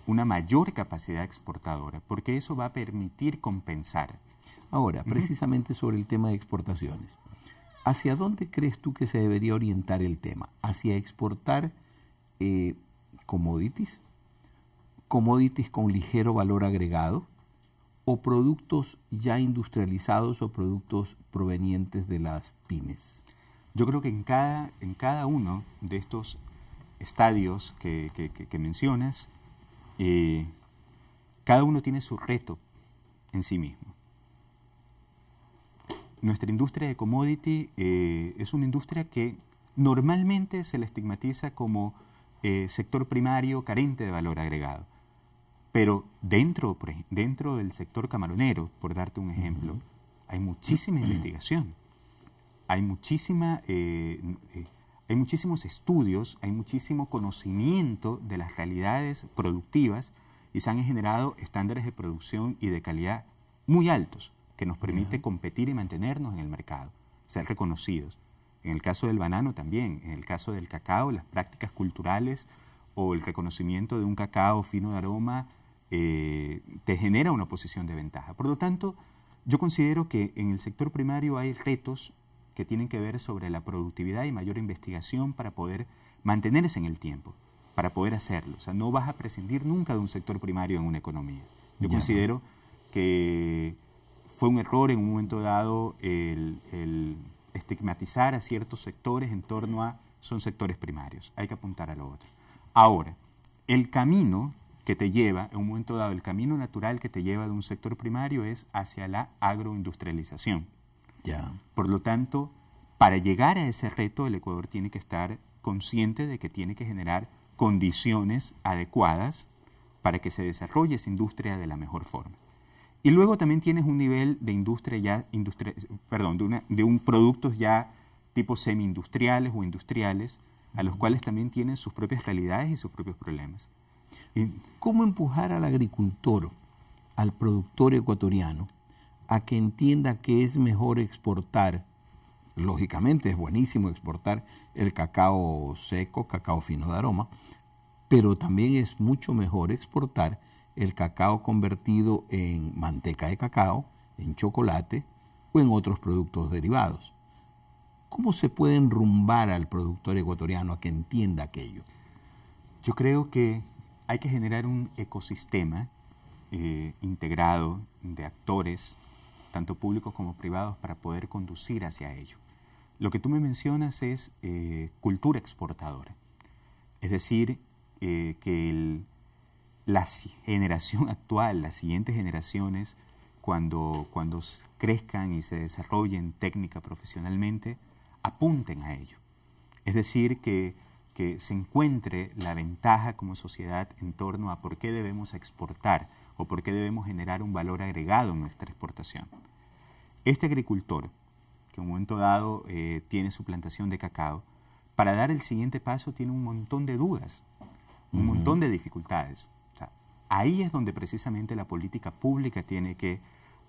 una mayor capacidad exportadora, porque eso va a permitir compensar. Ahora, precisamente sobre el tema de exportaciones, ¿hacia dónde crees tú que se debería orientar el tema? ¿Hacia exportar eh, commodities? ¿Commodities con ligero valor agregado? ¿O productos ya industrializados o productos provenientes de las pymes? Yo creo que en cada, en cada uno de estos estadios que mencionas, eh, cada uno tiene su reto en sí mismo. Nuestra industria de commodity eh, es una industria que normalmente se la estigmatiza como eh, sector primario carente de valor agregado. Pero dentro, dentro del sector camaronero, por darte un ejemplo, hay muchísima investigación, hay muchísima hay muchísimos estudios, hay muchísimo conocimiento de las realidades productivas y se han generado estándares de producción y de calidad muy altos que nos permite competir y mantenernos en el mercado, ser reconocidos. En el caso del banano también, en el caso del cacao, las prácticas culturales o el reconocimiento de un cacao fino de aroma eh, te genera una posición de ventaja. Por lo tanto, yo considero que en el sector primario hay retos que tienen que ver sobre la productividad y mayor investigación para poder mantenerse en el tiempo, para poder hacerlo. O sea, no vas a prescindir nunca de un sector primario en una economía. Yo considero que fue un error en un momento dado el, el, estigmatizar a ciertos sectores en torno a son sectores primarios, hay que apuntar a lo otro. Ahora, el camino que te lleva, en un momento dado, el camino natural que te lleva de un sector primario es hacia la agroindustrialización. Por lo tanto, para llegar a ese reto, el Ecuador tiene que estar consciente de que tiene que generar condiciones adecuadas para que se desarrolle esa industria de la mejor forma. Y luego también tienes un nivel de industria ya, industria, perdón, de, de un productos ya tipo semi-industriales o industriales, a los cuales también tienen sus propias realidades y sus propios problemas. ¿Cómo empujar al agricultor, al productor ecuatoriano, a que entienda que es mejor exportar. Lógicamente es buenísimo exportar el cacao seco, cacao fino de aroma, pero también es mucho mejor exportar el cacao convertido en manteca de cacao, en chocolate o en otros productos derivados. ¿Cómo se puede enrumbar al productor ecuatoriano a que entienda aquello? Yo creo que hay que generar un ecosistema eh, integrado de actores tanto públicos como privados, para poder conducir hacia ello. Lo que tú me mencionas es eh, cultura exportadora, es decir, eh, que la generación actual, las siguientes generaciones, cuando, crezcan y se desarrollen técnica profesionalmente, apunten a ello. Es decir, que se encuentre la ventaja como sociedad en torno a por qué debemos exportar o por qué debemos generar un valor agregado en nuestra exportación. Este agricultor, que en un momento dado eh, tiene su plantación de cacao, para dar el siguiente paso tiene un montón de dudas, un montón de dificultades. ahí es donde precisamente la política pública tiene que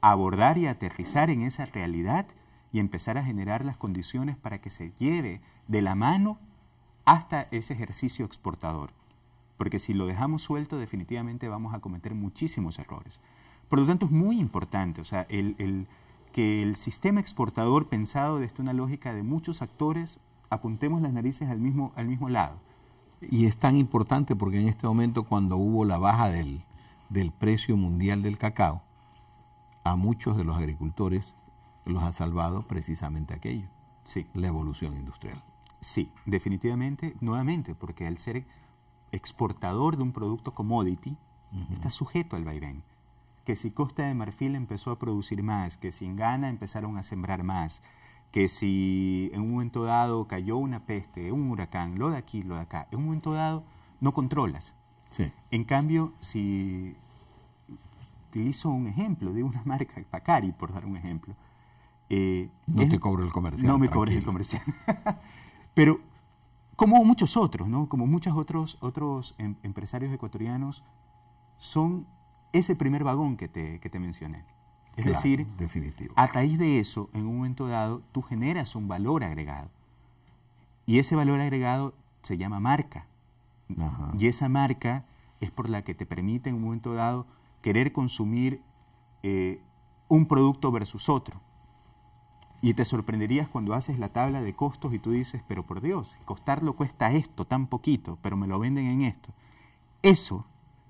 abordar y aterrizar en esa realidad y empezar a generar las condiciones para que se lleve de la mano hasta ese ejercicio exportador. Porque si lo dejamos suelto, definitivamente vamos a cometer muchísimos errores. Por lo tanto, es muy importante, o sea, el que el sistema exportador pensado desde una lógica de muchos actores apuntemos las narices al mismo, al mismo lado. Y es tan importante porque en este momento cuando hubo la baja del, precio mundial del cacao, a muchos de los agricultores los ha salvado precisamente aquello, sí. la evolución industrial. Sí, definitivamente, nuevamente, porque al ser exportador de un producto commodity, está sujeto al vaivén que si Costa de Marfil empezó a producir más, que si en empezaron a sembrar más, que si en un momento dado cayó una peste, un huracán, lo de aquí, lo de acá, en un momento dado no controlas. Sí. En cambio, si utilizo un ejemplo de una marca, Pacari, por dar un ejemplo. Eh, no te cobro el comercial. No me cobres el comercial. Pero como muchos otros, ¿no? como muchos otros, otros em, empresarios ecuatorianos, son ese primer vagón que te, mencioné. Es decir, a raíz de eso, en un momento dado, tú generas un valor agregado. Y ese valor agregado se llama marca. Y esa marca es por la que te permite en un momento dado querer consumir eh, un producto versus otro. Y te sorprenderías cuando haces la tabla de costos y tú dices, pero por Dios, costarlo cuesta esto, tan poquito, pero me lo venden en esto. Eso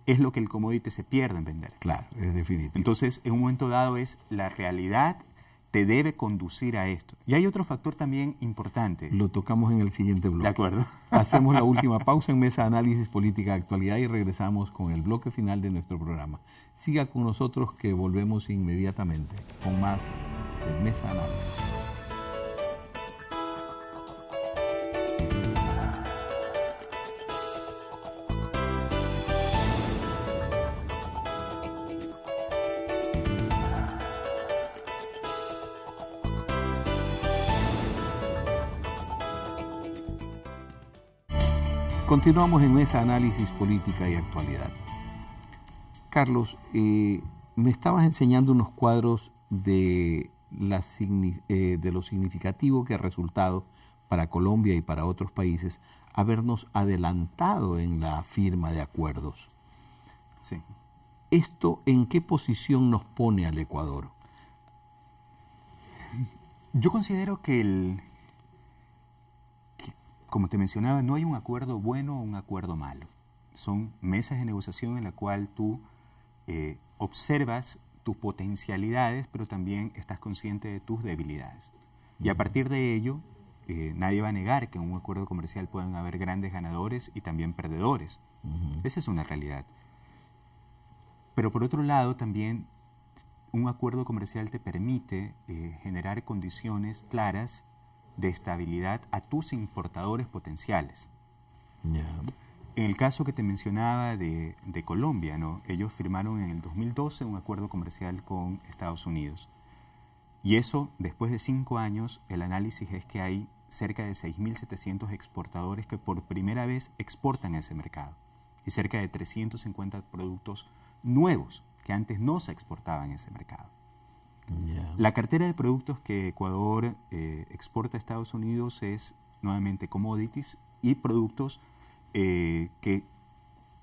es lo que el commodity se pierde en vender. Claro, es definitivo. Entonces, en un momento dado es la realidad te debe conducir a esto. Y hay otro factor también importante. Lo tocamos en el siguiente bloque. De acuerdo. Hacemos la última pausa en Mesa Análisis Política Actualidad y regresamos con el bloque final de nuestro programa. Siga con nosotros que volvemos inmediatamente con más de Mesa Análisis. Continuamos en ese análisis política y actualidad. Carlos, eh, me estabas enseñando unos cuadros de, la, eh, de lo significativo que ha resultado para Colombia y para otros países habernos adelantado en la firma de acuerdos. Sí. ¿Esto en qué posición nos pone al Ecuador? Yo considero que el, como te mencionaba, no hay un acuerdo bueno o un acuerdo malo. Son mesas de negociación en la cual tú eh, observas tus potencialidades, pero también estás consciente de tus debilidades. Y a partir de ello, eh, nadie va a negar que en un acuerdo comercial pueden haber grandes ganadores y también perdedores. Esa es una realidad. Pero por otro lado, también un acuerdo comercial te permite eh, generar condiciones claras de estabilidad a tus importadores potenciales. En el caso que te mencionaba de, Colombia, ¿no? ellos firmaron en el 2012 un acuerdo comercial con Estados Unidos. Y eso, después de cinco años, el análisis es que hay cerca de 6.700 exportadores que por primera vez exportan a ese mercado y cerca de 350 productos nuevos que antes no se exportaban a ese mercado. La cartera de productos que Ecuador eh, exporta a Estados Unidos es nuevamente commodities y productos eh, que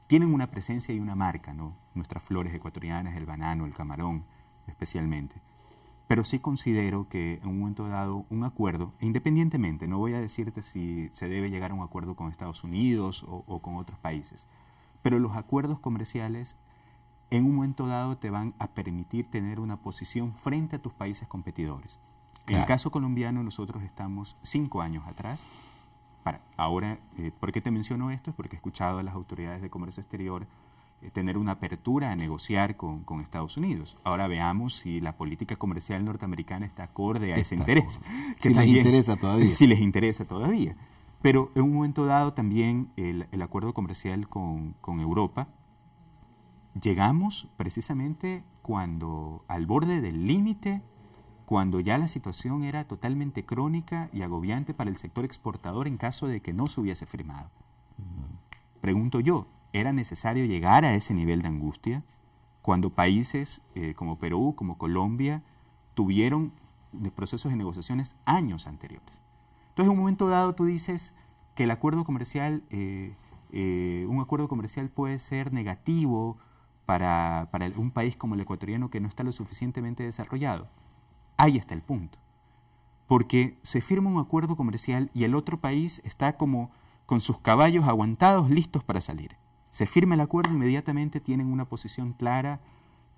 tienen una presencia y una marca, Nuestras flores ecuatorianas, el banano, el camarón, especialmente. Pero sí considero que en un momento dado un acuerdo, e independientemente, no voy a decirte si se debe llegar a un acuerdo con Estados Unidos o, o con otros países, pero los acuerdos comerciales en un momento dado te van a permitir tener una posición frente a tus países competidores. En el caso colombiano nosotros estamos cinco años atrás. ahora, eh, ¿por qué te menciono esto? Es porque he escuchado a las autoridades de comercio exterior eh, tener una apertura a negociar con, Estados Unidos. Ahora veamos si la política comercial norteamericana está acorde a ese interés. Que les interesa todavía. Si les interesa todavía. Pero en un momento dado también el, acuerdo comercial con Europa, llegamos precisamente cuando al borde del límite, cuando ya la situación era totalmente crónica y agobiante para el sector exportador en caso de que no se hubiese firmado. Pregunto yo, ¿era necesario llegar a ese nivel de angustia cuando países eh, como Perú, como Colombia, tuvieron de procesos de negociaciones años anteriores? Entonces, en un momento dado tú dices que el acuerdo comercial, eh, eh, un acuerdo comercial puede ser negativo, para, para, un país como el ecuatoriano que no está lo suficientemente desarrollado. Ahí está el punto. Porque se firma un acuerdo comercial y el otro país está como con sus caballos aguantados, listos para salir. Se firma el acuerdo, inmediatamente tienen una posición clara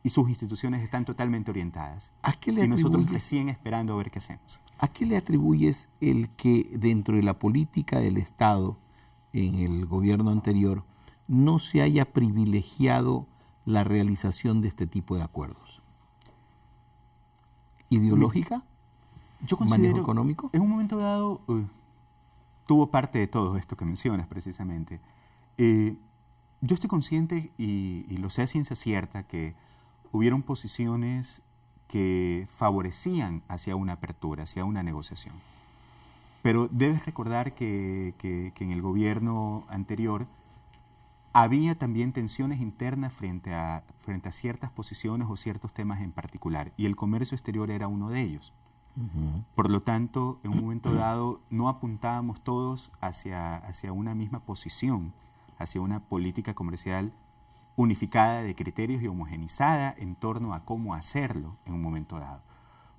y sus instituciones están totalmente orientadas. ¿A le y nosotros recién esperando a ver qué hacemos. ¿A qué le atribuyes el que dentro de la política del Estado, en el gobierno anterior, no se haya privilegiado la realización de este tipo de acuerdos? ¿Ideológica? Yo considero, económico? En un momento dado eh, tuvo parte de todo esto que mencionas precisamente. Eh, yo estoy consciente y, lo sé a ciencia cierta que hubieron posiciones que favorecían hacia una apertura, hacia una negociación. Pero debes recordar que, que en el gobierno anterior había también tensiones internas frente a, frente a ciertas posiciones o ciertos temas en particular, y el comercio exterior era uno de ellos. Por lo tanto, en un momento dado no apuntábamos todos hacia, hacia una misma posición, hacia una política comercial unificada de criterios y homogenizada en torno a cómo hacerlo en un momento dado.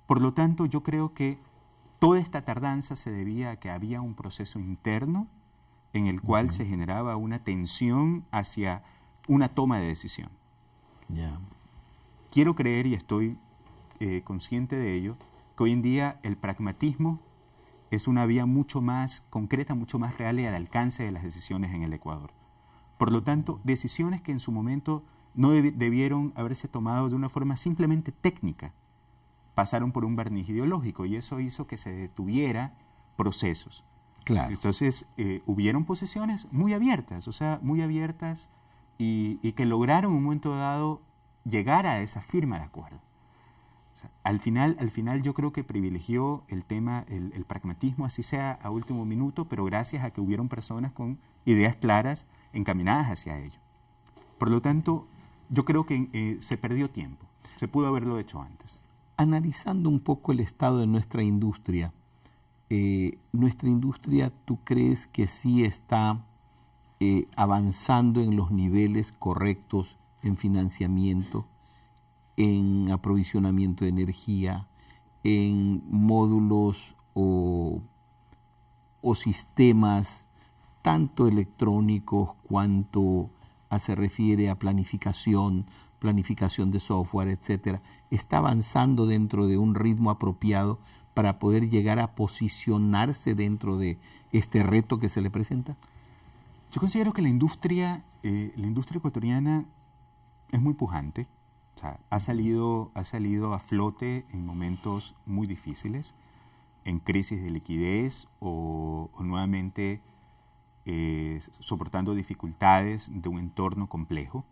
Por lo tanto, yo creo que toda esta tardanza se debía a que había un proceso interno en el cual se generaba una tensión hacia una toma de decisión. Quiero creer y estoy eh, consciente de ello, que hoy en día el pragmatismo es una vía mucho más concreta, mucho más real y al alcance de las decisiones en el Ecuador. Por lo tanto, decisiones que en su momento no debieron haberse tomado de una forma simplemente técnica, pasaron por un barniz ideológico y eso hizo que se detuviera procesos. Entonces, eh, hubieron posesiones muy abiertas, o sea, muy abiertas y, que lograron en un momento dado llegar a esa firma de acuerdo. al, final, al final yo creo que privilegió el tema, el, pragmatismo, así sea a último minuto, pero gracias a que hubieron personas con ideas claras encaminadas hacia ello. Por lo tanto, yo creo que eh, se perdió tiempo, se pudo haberlo hecho antes. Analizando un poco el estado de nuestra industria, eh, nuestra industria, ¿tú crees que sí está eh, avanzando en los niveles correctos en financiamiento, en aprovisionamiento de energía, en módulos o, o sistemas, tanto electrónicos cuanto ah, se refiere a planificación, planificación de software, etcétera, está avanzando dentro de un ritmo apropiado para poder llegar a posicionarse dentro de este reto que se le presenta? Yo considero que la industria, eh, la industria ecuatoriana es muy pujante. ha salido, ha salido a flote en momentos muy difíciles, en crisis de liquidez o, nuevamente eh, soportando dificultades de un entorno complejo.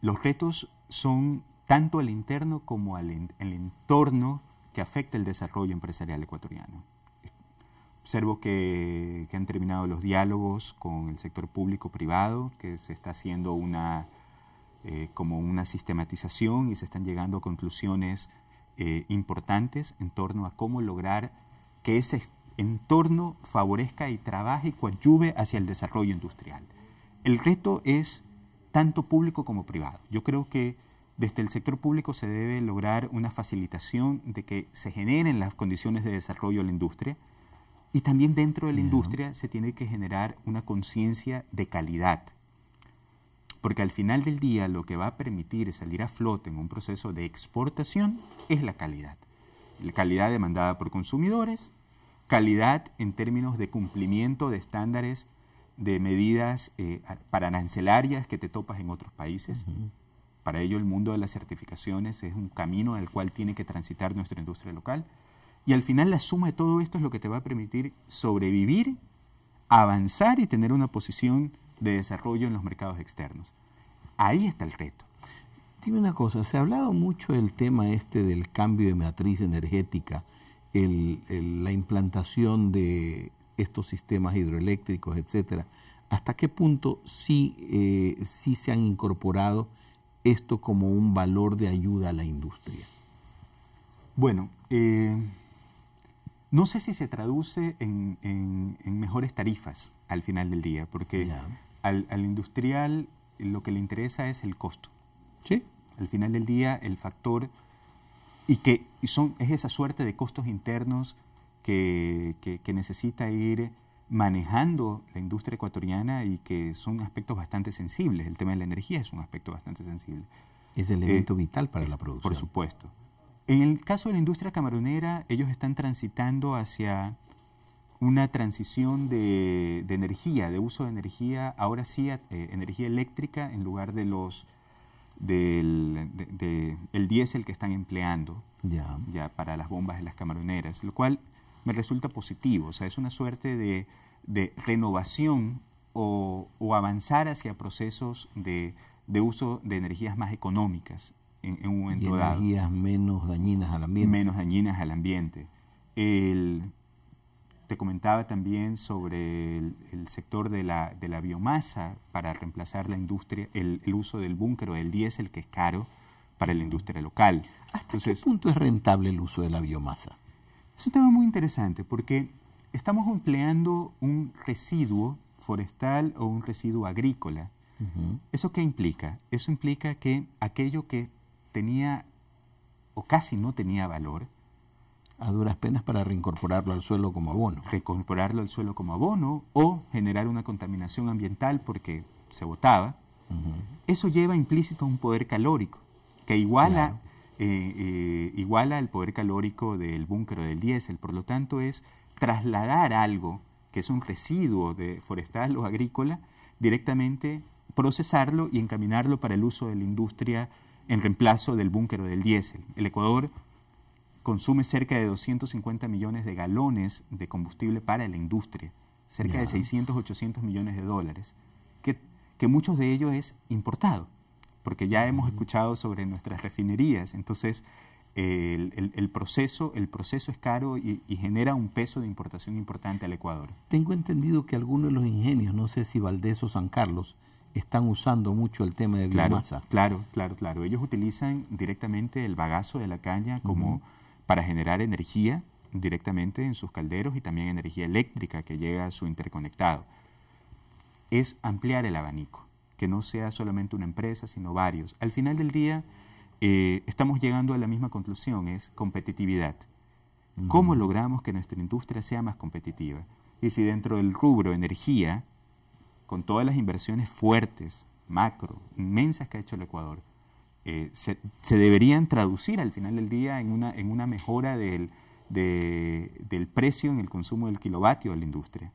los retos son tanto al interno como al el entorno que afecta el desarrollo empresarial ecuatoriano. Observo que, han terminado los diálogos con el sector público-privado, que se está haciendo una, eh, como una sistematización y se están llegando a conclusiones eh, importantes en torno a cómo lograr que ese entorno favorezca y trabaje y coadyuve hacia el desarrollo industrial. El reto es tanto público como privado. Yo creo que desde el sector público se debe lograr una facilitación de que se generen las condiciones de desarrollo de la industria y también dentro de la industria se tiene que generar una conciencia de calidad. Porque al final del día lo que va a permitir salir a flote en un proceso de exportación es la calidad. La calidad demandada por consumidores, calidad en términos de cumplimiento de estándares de medidas eh, arancelarias que te topas en otros países. Para ello, el mundo de las certificaciones es un camino al cual tiene que transitar nuestra industria local. Y al final, la suma de todo esto es lo que te va a permitir sobrevivir, avanzar y tener una posición de desarrollo en los mercados externos. Ahí está el reto. Dime una cosa, se ha hablado mucho del tema este del cambio de matriz energética, la implantación de estos sistemas hidroeléctricos, etcétera. ¿Hasta qué punto sí eh, se han incorporado esto como un valor de ayuda a la industria? Bueno, eh, no sé si se traduce en, mejores tarifas al final del día, porque al, industrial lo que le interesa es el costo. Sí. Al final del día, el factor. Y que son, es esa suerte de costos internos que, que necesita ir manejando la industria ecuatoriana y que son aspectos bastante sensibles. El tema de la energía es un aspecto bastante sensible. Es el eh, elemento vital para la producción. Por supuesto. En el caso de la industria camaronera, ellos están transitando hacia una transición de, energía, de uso de energía, ahora sí, eh, energía eléctrica en lugar de los del diésel que están empleando ya. ya para las bombas de las camaroneras, lo cual me resulta positivo. O sea, es una suerte de, renovación o, avanzar hacia procesos de, uso de energías más económicas en, un momento y energías menos dañinas al ambiente. Menos dañinas al ambiente. El, te comentaba también sobre el, sector de la, biomasa para reemplazar la industria, el, uso del búnker o del diésel, que es caro para la industria local. ¿Hasta Entonces, qué punto es rentable el uso de la biomasa? Es un tema muy interesante porque estamos empleando un residuo forestal o un residuo agrícola. ¿Eso qué implica? Eso implica que aquello que tenía o casi no tenía valor, a duras penas para reincorporarlo al suelo como abono. Reincorporarlo al suelo como abono o generar una contaminación ambiental porque se botaba. Eso lleva implícito un poder calórico que iguala igual eh, eh, iguala el poder calórico del búnker del diésel. Por lo tanto, es trasladar algo que es un residuo de forestal o agrícola directamente procesarlo y encaminarlo para el uso de la industria en reemplazo del búnker del diésel. El Ecuador consume cerca de 250 millones de galones de combustible para la industria, cerca de 600, 800 millones de dólares, que, que muchos de ellos es importado porque ya hemos escuchado sobre nuestras refinerías. Entonces, el, proceso, el proceso es caro y, genera un peso de importación importante al Ecuador. Tengo entendido que algunos de los ingenios, no sé si Valdés o San Carlos, están usando mucho el tema de biomasa. Claro, claro, claro. Ellos utilizan directamente el bagazo de la caña como para generar energía directamente en sus calderos y también energía eléctrica que llega a su interconectado. Es ampliar el abanico que no sea solamente una empresa, sino varios. Al final del día, eh, estamos llegando a la misma conclusión, es competitividad. Mm. ¿Cómo logramos que nuestra industria sea más competitiva? Y si dentro del rubro energía, con todas las inversiones fuertes, macro, inmensas que ha hecho el Ecuador, eh, se, deberían traducir al final del día en una, en una mejora del, precio en el consumo del kilovatio de la industria.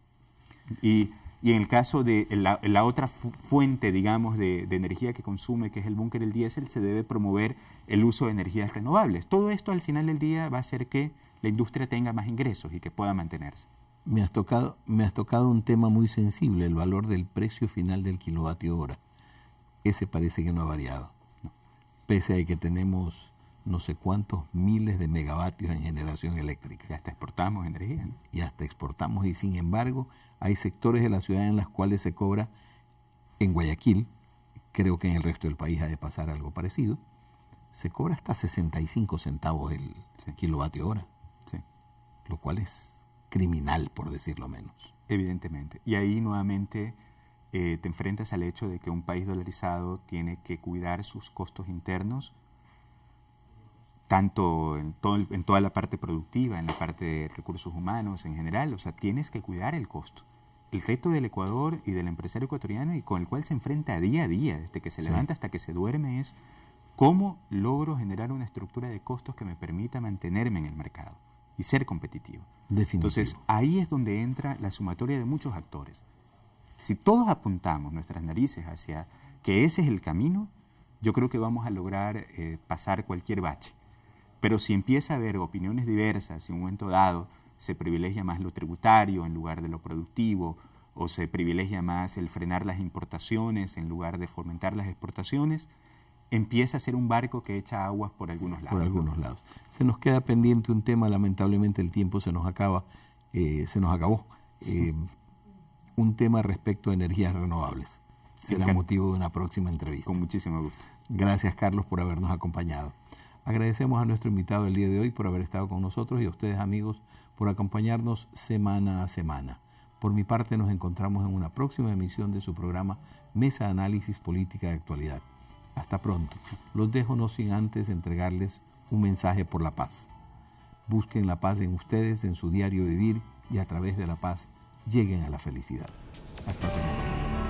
Y y en el caso de la, otra fuente, digamos, de, energía que consume, que es el búnker, el diésel, se debe promover el uso de energías renovables. Todo esto al final del día va a hacer que la industria tenga más ingresos y que pueda mantenerse. Me has tocado, un tema muy sensible, el valor del precio final del kilovatio hora. Ese parece que no ha variado. Pese a que tenemos no sé cuántos miles de megavatios en generación eléctrica. Y hasta exportamos energía. Y hasta exportamos. Y sin embargo, hay sectores de la ciudad en las cuales se cobra en Guayaquil, creo que en el resto del país ha de pasar algo parecido, se cobra hasta 65 centavos el kilovatio hora. Sí. Lo cual es criminal, por decirlo menos. Evidentemente. Y ahí nuevamente eh, te enfrentas al hecho de que un país dolarizado tiene que cuidar sus costos internos tanto en, toda la parte productiva, en la parte de recursos humanos en general, o sea, tienes que cuidar el costo. El reto del Ecuador y del empresario ecuatoriano y con el cual se enfrenta día a día, desde que se levanta hasta que se duerme, es cómo logro generar una estructura de costos que me permita mantenerme en el mercado y ser competitivo. Entonces, ahí es donde entra la sumatoria de muchos actores. Si todos apuntamos nuestras narices hacia que ese es el camino, yo creo que vamos a lograr eh, pasar cualquier bache. Pero si empieza a haber opiniones diversas en un momento dado, se privilegia más lo tributario en lugar de lo productivo, o se privilegia más el frenar las importaciones en lugar de fomentar las exportaciones, empieza a ser un barco que echa aguas por algunos lados. Por algunos lados. Se nos queda pendiente un tema, lamentablemente el tiempo se nos acaba, eh, se nos acabó. Eh, un tema respecto a energías renovables. Será motivo de una próxima entrevista. Con muchísimo gusto. Gracias, Carlos, por habernos acompañado. Agradecemos a nuestro invitado el día de hoy por haber estado con nosotros y a ustedes amigos por acompañarnos semana a semana. Por mi parte nos encontramos en una próxima emisión de su programa Mesa Análisis Política de Actualidad. Hasta pronto. Los dejo no sin antes entregarles un mensaje por la paz. Busquen la paz en ustedes, en su diario vivir y a través de la paz lleguen a la felicidad. Hasta pronto.